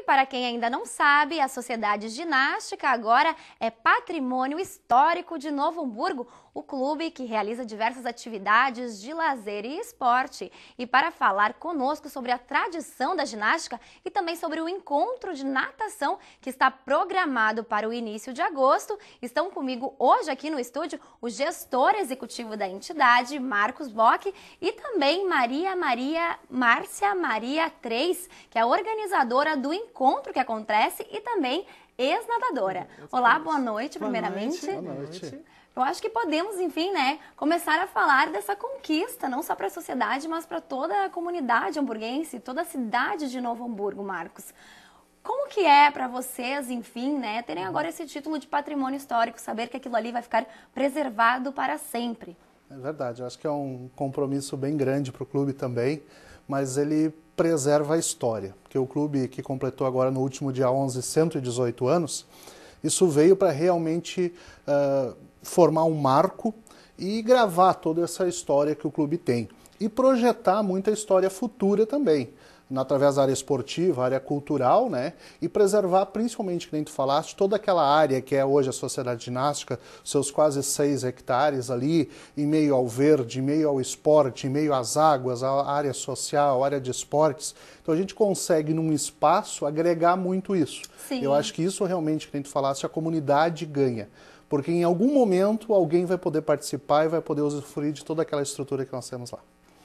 E para quem ainda não sabe, a Sociedade Ginástica agora é patrimônio histórico de Novo Hamburgo, o clube que realiza diversas atividades de lazer e esporte. E para falar conosco sobre a tradição da ginástica e também sobre o encontro de natação que está programado para o início de agosto, estão comigo hoje aqui no estúdio o gestor executivo da entidade, Marcos Bock, e também Maria Maria Márcia Maria 3, que é organizadora do encontro que acontece e também ex-nadadora. Hum, Olá, boa noite, primeiramente. Boa noite. Eu acho que podemos, enfim, né, começar a falar dessa conquista, não só para a sociedade, mas para toda a comunidade hamburguense, toda a cidade de Novo Hamburgo, Marcos. Como que é para vocês, enfim, né, terem agora esse título de patrimônio histórico, saber que aquilo ali vai ficar preservado para sempre? É verdade, eu acho que é um compromisso bem grande para o clube também, mas ele preserva a história, que o clube que completou agora no último dia 11 118 anos, isso veio para realmente uh, formar um marco e gravar toda essa história que o clube tem e projetar muita história futura também através da área esportiva, área cultural, né? E preservar, principalmente, que nem tu falaste, toda aquela área que é hoje a Sociedade Ginástica, seus quase seis hectares ali, em meio ao verde, em meio ao esporte, em meio às águas, à área social, à área de esportes. Então a gente consegue, num espaço, agregar muito isso. Sim. Eu acho que isso realmente, que nem tu falaste, a comunidade ganha porque em algum momento alguém vai poder participar e vai poder usufruir de toda aquela estrutura que nós temos lá.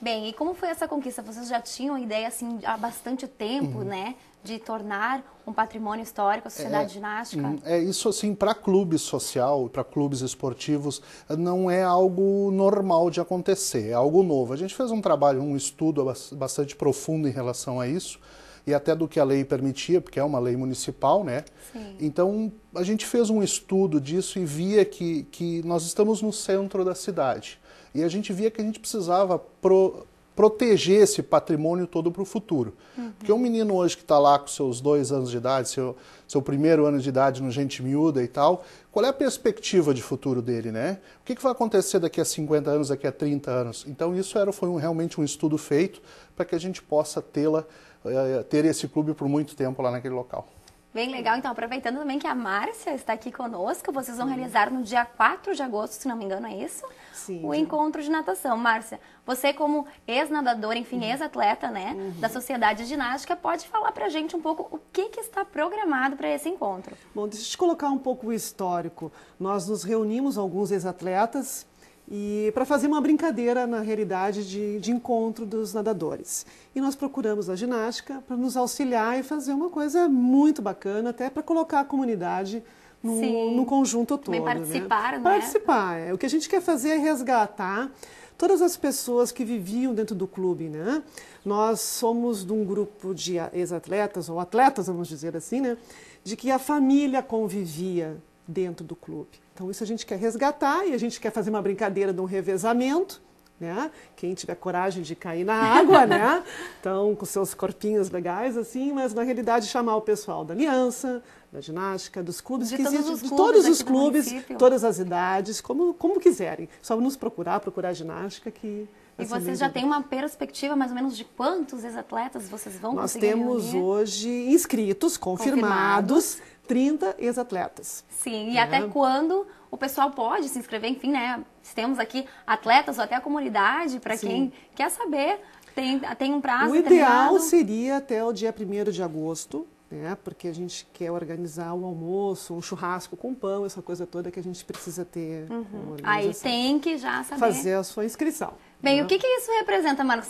Bem, e como foi essa conquista? Vocês já tinham ideia, assim, há bastante tempo, uhum. né? De tornar um patrimônio histórico a é, Sociedade é, Ginástica? Uhum. É, isso, assim, para clubes social, para clubes esportivos, não é algo normal de acontecer, é algo novo. A gente fez um trabalho, um estudo bastante profundo em relação a isso, e até do que a lei permitia, porque é uma lei municipal, né? Sim. Então, a gente fez um estudo disso e via que, que nós estamos no centro da cidade. E a gente via que a gente precisava pro, proteger esse patrimônio todo para o futuro. Uhum. Porque um menino hoje que está lá com seus dois anos de idade, seu, seu primeiro ano de idade no Gente Miúda e tal, qual é a perspectiva de futuro dele, né? O que, que vai acontecer daqui a 50 anos, daqui a 30 anos? Então isso era, foi um, realmente um estudo feito para que a gente possa tê-la, eh, ter esse clube por muito tempo lá naquele local. Bem legal. Então, aproveitando também que a Márcia está aqui conosco, vocês vão realizar no dia 4 de agosto, se não me engano, é isso? Sim. O encontro de natação. Márcia, você como ex-nadadora, enfim, uhum. ex-atleta, né, uhum. da Sociedade de Ginástica, pode falar pra gente um pouco o que, que está programado para esse encontro? Bom, deixa eu te colocar um pouco o histórico. Nós nos reunimos, alguns ex-atletas, e para fazer uma brincadeira na realidade de, de, encontro dos nadadores. E nós procuramos a ginástica para nos auxiliar e fazer uma coisa muito bacana, até para colocar a comunidade no, no conjunto todo. Também né? participar, né? né? Participar. É. O que a gente quer fazer é resgatar todas as pessoas que viviam dentro do clube, né? Nós somos de um grupo de ex-atletas, ou atletas, vamos dizer assim, né? De que a família convivia dentro do clube. Então isso a gente quer resgatar e a gente quer fazer uma brincadeira de um revezamento, né? Quem tiver coragem de cair na água, né? Então com seus corpinhos legais assim, mas na realidade chamar o pessoal da aliança, da ginástica, dos clubes, de que todos existe, os clubes, todos os clubes todas as idades, como como quiserem. Só nos procurar, procurar ginástica que e vocês já têm uma perspectiva mais ou menos de quantos ex-atletas vocês vão Nós conseguir Nós temos reunir? hoje inscritos, confirmados, confirmados 30 ex-atletas. Sim, e é. até quando o pessoal pode se inscrever, enfim, né? Temos aqui atletas ou até a comunidade, para quem quer saber, tem, tem um prazo. O ideal seria até o dia 1 de agosto, né? Porque a gente quer organizar um almoço, um churrasco com pão, essa coisa toda que a gente precisa ter. Uhum. Aí tem que já saber. Fazer a sua inscrição. Bem, o que, que isso representa, Marcos?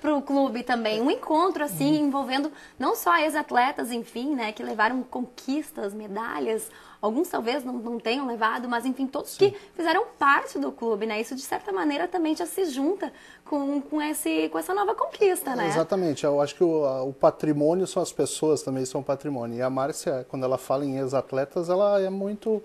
para o clube também. Um encontro assim hum. envolvendo não só ex-atletas, enfim, né, que levaram conquistas, medalhas, alguns talvez não, não tenham levado, mas enfim, todos Sim. que fizeram parte do clube, né? Isso de certa maneira também já se junta com, com, esse, com essa nova conquista, né? Exatamente. Eu acho que o, a, o patrimônio são as pessoas também são patrimônio. E a Márcia, quando ela fala em ex-atletas, ela é muito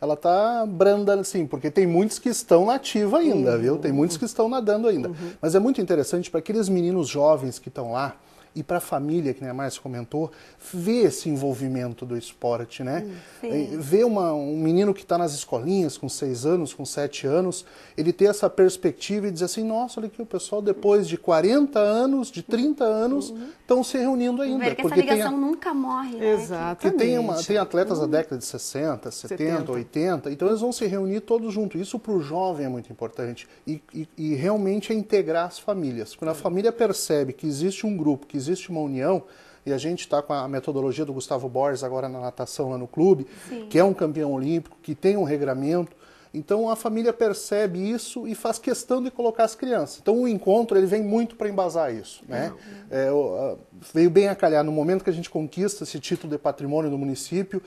ela tá branda assim, porque tem muitos que estão na ativa ainda, uhum. viu? Tem muitos que estão nadando ainda. Uhum. Mas é muito interessante para aqueles meninos jovens que estão lá, e para a família, que nem a Márcia comentou, ver esse envolvimento do esporte, né? Hum, sim. É, ver uma, um menino que está nas escolinhas com seis anos, com sete anos, ele ter essa perspectiva e dizer assim, nossa, olha aqui, o pessoal depois de 40 anos, de 30 anos, estão uhum. se reunindo ainda. Ver que porque essa ligação a... nunca morre, né? Exatamente. Tem, uma, tem, atletas uhum. da década de 60, 70, 70, 80, então eles vão se reunir todos juntos. Isso para o jovem é muito importante. E, e, e realmente é integrar as famílias. Quando a família percebe que existe um grupo, que existe uma união e a gente está com a metodologia do Gustavo Borges agora na natação lá no clube, Sim. que é um campeão olímpico, que tem um regramento. Então a família percebe isso e faz questão de colocar as crianças. Então o encontro ele vem muito para embasar isso, né? É, veio bem a calhar no momento que a gente conquista esse título de patrimônio do município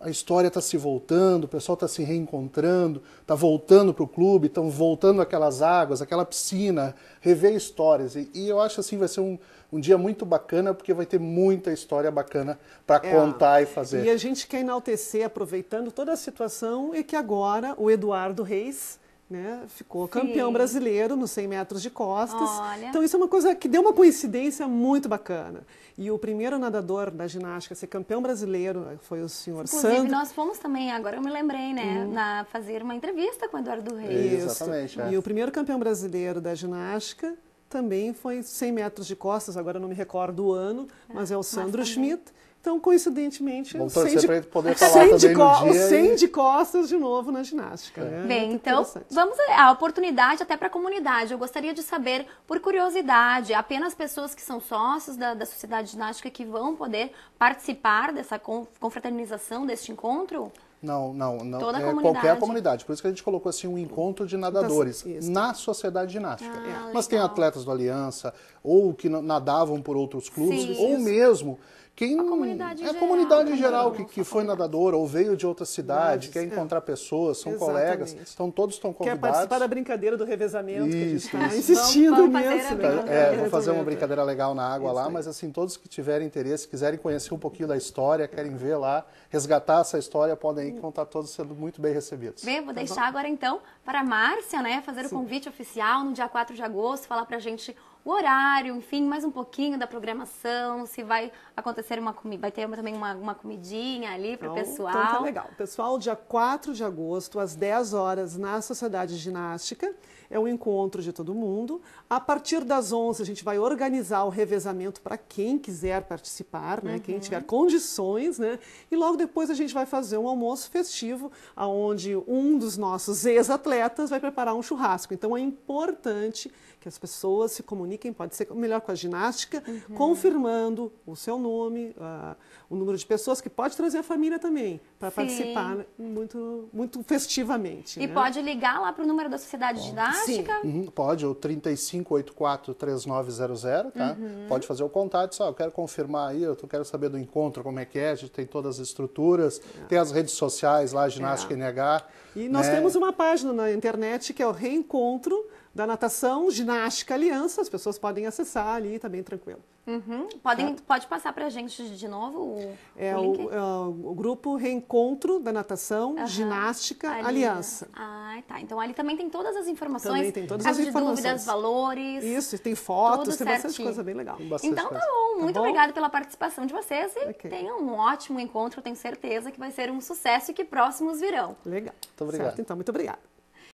a história está se voltando, o pessoal está se reencontrando, está voltando para o clube, estão voltando aquelas águas, aquela piscina, rever histórias. E, e, eu acho assim vai ser um, um dia muito bacana, porque vai ter muita história bacana para é, contar e fazer. E a gente quer enaltecer, aproveitando toda a situação, e que agora o Eduardo Reis né? Ficou Sim. campeão brasileiro nos 100 metros de costas. Olha. Então, isso é uma coisa que deu uma coincidência muito bacana. E o primeiro nadador da ginástica a ser campeão brasileiro foi o senhor Inclusive, Sandro. Inclusive, nós fomos também, agora eu me lembrei, né? Hum. Na fazer uma entrevista com o Eduardo Reis. Isso. Exatamente. É. E o primeiro campeão brasileiro da ginástica também foi 100 metros de costas, agora eu não me recordo o ano, é, mas é o Sandro mas Schmidt então, coincidentemente, sem de, sem, de co e... de costas de novo na ginástica. Né? Então, é. Bem, então, vamos a oportunidade até para a comunidade. Eu gostaria de saber, por curiosidade, apenas pessoas que são sócios da, da Sociedade Ginástica que vão poder participar dessa confraternização, deste encontro? Não, não, não. Toda é, comunidade. Qualquer comunidade. Por isso que a gente colocou assim um encontro de então, nadadores assim, na sociedade ginástica. Ah, Mas legal. tem atletas do Aliança, ou que nadavam por outros clubes, Sim, ou isso. mesmo quem a comunidade é a comunidade geral, geral né? que, que foi nadadora ou veio de outra cidade, Mas, quer é. encontrar é. pessoas, são Exatamente. colegas, então todos estão convidados. Quer participar da brincadeira do revezamento isso, que a gente insistindo nisso. Né? Tá, é, vou fazer uma brincadeira legal na água isso, lá, mas assim, todos que tiverem interesse, quiserem conhecer um pouquinho da história, querem ver lá, resgatar essa história, podem ir hum. todos sendo muito bem recebidos. Bem, vou tá deixar agora então para a Márcia, né, fazer Sim. o convite oficial no dia 4 de agosto, falar para a gente o horário, enfim, mais um pouquinho da programação, se vai acontecer uma comida, vai ter também uma, uma comidinha ali para o pessoal. Então, então tá legal. Pessoal, dia 4 de agosto, às 10 horas, na Sociedade Ginástica, é um encontro de todo mundo. A partir das 11, a gente vai organizar o revezamento para quem quiser participar, né? Uhum. Quem tiver condições, né? E logo depois a gente vai fazer um almoço festivo, aonde um dos nossos ex-atletas vai preparar um churrasco. Então é importante que as pessoas se comuniquem quem pode ser melhor com a ginástica, uhum. confirmando o seu nome, uh, o número de pessoas, que pode trazer a família também para participar muito, muito festivamente. E né? pode ligar lá para o número da Sociedade pode. Ginástica? Sim. Uhum, pode, o 35843900, tá? Uhum. Pode fazer o contato, só, eu quero confirmar aí, eu quero saber do encontro, como é que é, a gente tem todas as estruturas, é. tem as redes sociais lá, Ginástica é. NH. E nós né? temos uma página na internet que é o Reencontro da natação, ginástica, aliança, as pessoas podem acessar ali, tá bem tranquilo. Uhum. Podem, pode passar para a gente de novo o, é, o, o, é o, grupo Reencontro da Natação, uhum. Ginástica, ali. Aliança. Ah, tá. Então ali também tem todas as informações. Também tem todas as, as informações. dúvidas, valores. Isso, tem fotos, tem certinho. bastante coisa bem legal. Então tá bom, tá muito bom? obrigado pela participação de vocês e okay. tenham um ótimo encontro, tenho certeza que vai ser um sucesso e que próximos virão. Legal. Muito obrigado. Certo, então, muito obrigada.